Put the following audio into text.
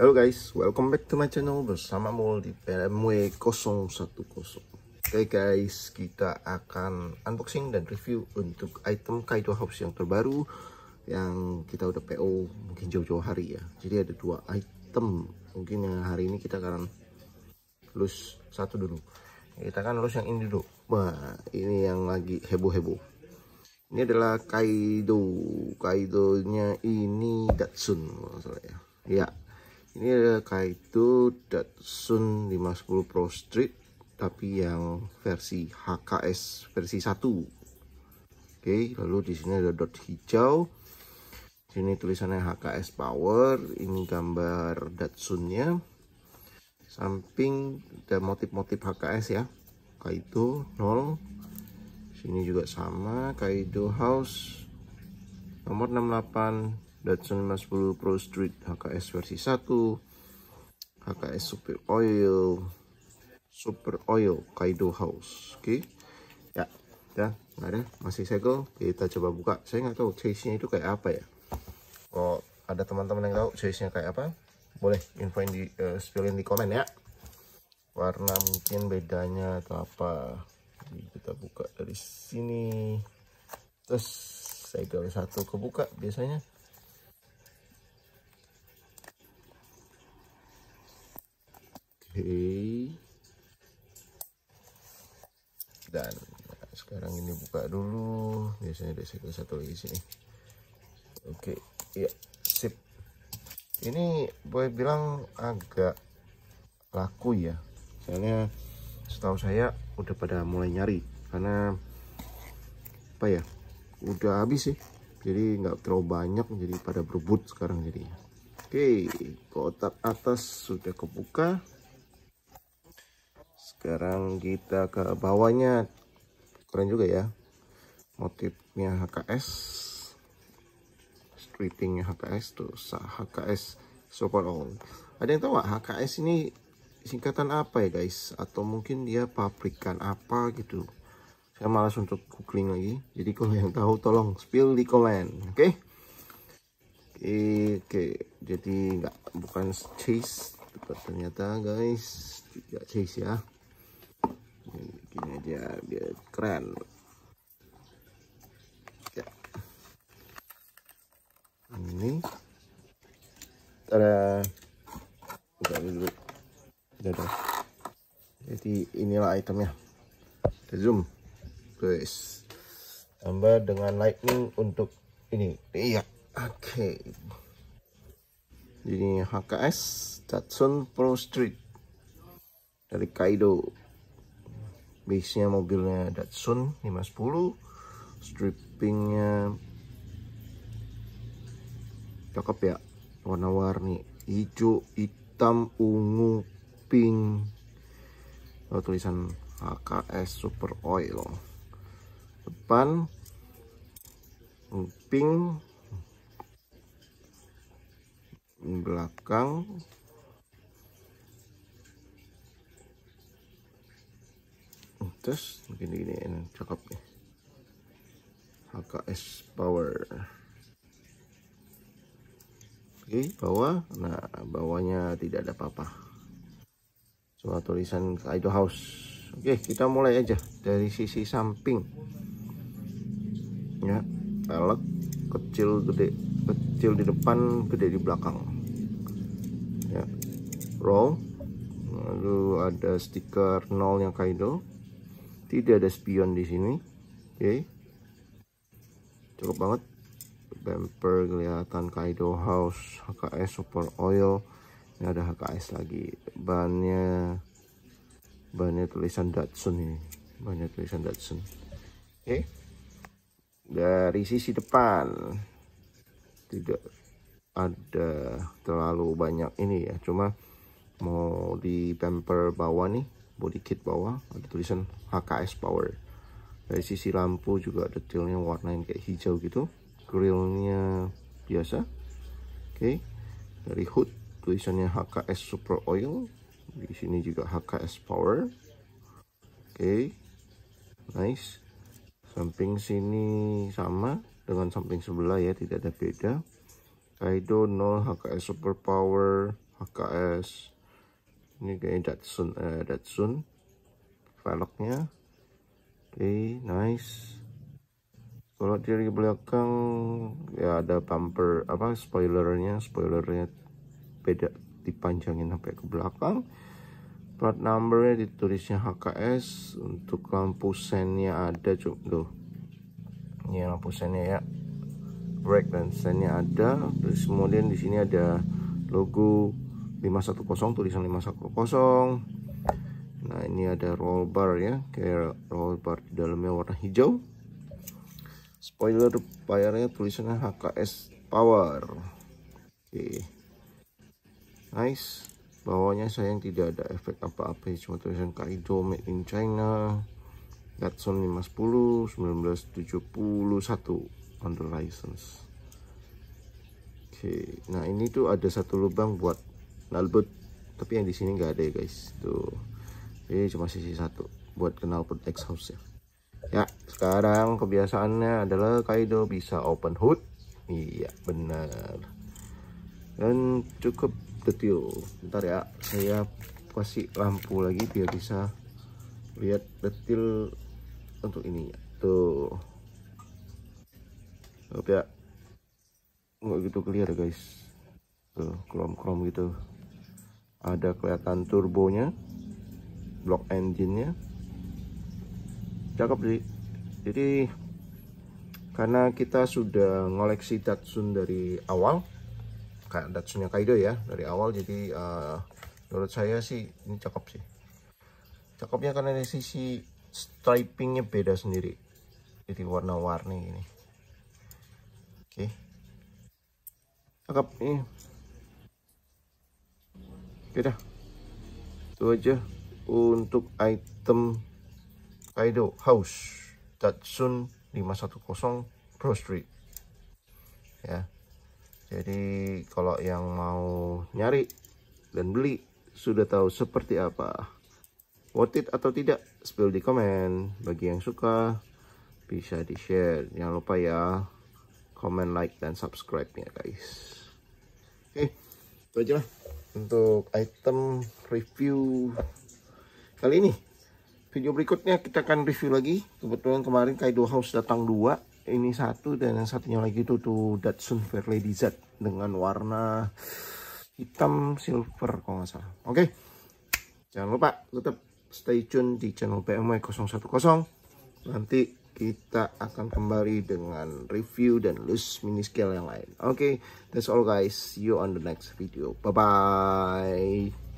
Halo guys, welcome back to my channel bersama Mul di pmw 010 Oke guys, kita akan unboxing dan review untuk item Kaido House yang terbaru Yang kita udah PO mungkin jauh-jauh hari ya Jadi ada dua item, mungkin yang hari ini kita akan lus satu dulu Kita akan lus yang ini dulu Wah, ini yang lagi heboh-heboh ini adalah Kaido Kaidonya ini Datsun ya, ya ini ada Kaitu Datsun 510 Pro Street tapi yang versi HKS versi 1 oke lalu di sini ada dot hijau sini tulisannya HKS Power ini gambar Datsunnya samping ada motif-motif HKS ya Kaitu 0 sini juga sama Kaido House nomor 68 Datsun 510 Pro Street HKS versi 1 HKS Super Oil Super Oil Kaido House oke okay. ya ya nggak ada masih segel kita coba buka saya nggak tahu chase nya itu kayak apa ya kalau ada teman-teman yang tahu chase nya kayak apa boleh infoin di uh, spillin di komen ya warna mungkin bedanya atau apa Jadi kita buka dari sini terus segel satu kebuka biasanya Dan sekarang ini buka dulu. Biasanya ada segel satu lagi sini. Oke, ya sip. Ini boleh bilang agak laku ya. Soalnya setahu saya udah pada mulai nyari karena apa ya? Udah habis sih. Jadi nggak terlalu banyak jadi pada berebut sekarang jadi Oke, kotak atas sudah kebuka sekarang kita ke bawahnya keren juga ya motifnya HKS stripingnya HKS tuh HKS so old ada yang tahu gak HKS ini singkatan apa ya guys atau mungkin dia pabrikan apa gitu saya malas untuk googling lagi jadi kalau yang tahu tolong spill di komen oke okay? Oke, okay, jadi nggak bukan chase, ternyata guys tidak chase ya gini aja biar keren ya. ini ada buka dulu dadah jadi inilah itemnya kita zoom guys tambah dengan lightning untuk ini iya oke okay. ini HKS Datsun Pro Street dari Kaido base nya mobilnya Datsun 510 strippingnya cakep ya warna-warni hijau hitam ungu pink oh, tulisan HKS Super Oil depan pink belakang mungkin ini yang cakep nih HKS power oke bawah nah bawahnya tidak ada apa-apa cuma tulisan Kaido House oke kita mulai aja dari sisi samping ya pelek kecil gede kecil di depan gede di belakang ya roll lalu ada stiker nol yang Kaido tidak ada spion di sini oke okay. cukup banget bumper kelihatan Kaido House HKS Super Oil ini ada HKS lagi bannya bannya tulisan Datsun ini bannya tulisan Datsun oke okay. dari sisi depan tidak ada terlalu banyak ini ya cuma mau di bumper bawah nih body kit bawah ada tulisan HKS Power dari sisi lampu juga detailnya warna yang kayak hijau gitu grillnya biasa oke okay. dari hood tulisannya HKS Super Oil di sini juga HKS Power oke okay. nice samping sini sama dengan samping sebelah ya tidak ada beda Kaido 0 HKS Super Power HKS ini kayak Datsun eh, Datsun velgnya oke okay, nice kalau dari belakang ya ada bumper apa spoilernya spoilernya beda dipanjangin sampai ke belakang plat numbernya ditulisnya HKS untuk lampu sennya ada coba tuh ini lampu sennya ya brake dan sennya ada terus kemudian di sini ada logo 510 tulisan 510 nah ini ada roll bar ya kayak roll bar di dalamnya warna hijau spoiler bayarnya tulisannya HKS power oke okay. nice bawahnya sayang tidak ada efek apa-apa cuma tulisan Kaido made in China Datsun 510 1971 under license oke nah ini tuh ada satu lubang buat nalbut tapi yang di sini nggak ada ya guys tuh ini cuma sisi satu buat kenal put X house ya ya sekarang kebiasaannya adalah Kaido bisa open hood iya benar dan cukup detail. Ntar ya saya kasih lampu lagi biar bisa lihat detail untuk ini ya tuh oke ya nggak gitu clear guys tuh krom krom gitu ada kelihatan turbonya blok engine-nya cakep sih jadi karena kita sudah ngoleksi Datsun dari awal kayak Datsunnya Kaido ya dari awal jadi uh, menurut saya sih ini cakep sih cakepnya karena dari sisi stripingnya beda sendiri jadi warna-warni ini oke okay. cakep ini Oke dah. Itu aja untuk item Kaido House Datsun 510 Pro Street. Ya. Jadi kalau yang mau nyari dan beli sudah tahu seperti apa. Worth it atau tidak? Spill di komen. Bagi yang suka bisa di share. Jangan lupa ya comment, like, dan subscribe ya guys. Oke, okay, itu aja lah untuk item review kali ini video berikutnya kita akan review lagi kebetulan kemarin Kaido House datang dua ini satu dan yang satunya lagi itu tuh Datsun Fair Lady Z dengan warna hitam silver kalau nggak salah oke okay. jangan lupa tetap stay tune di channel PMY 010 nanti kita akan kembali dengan review dan loose mini scale yang lain. Oke, okay, that's all guys. See you on the next video. Bye-bye.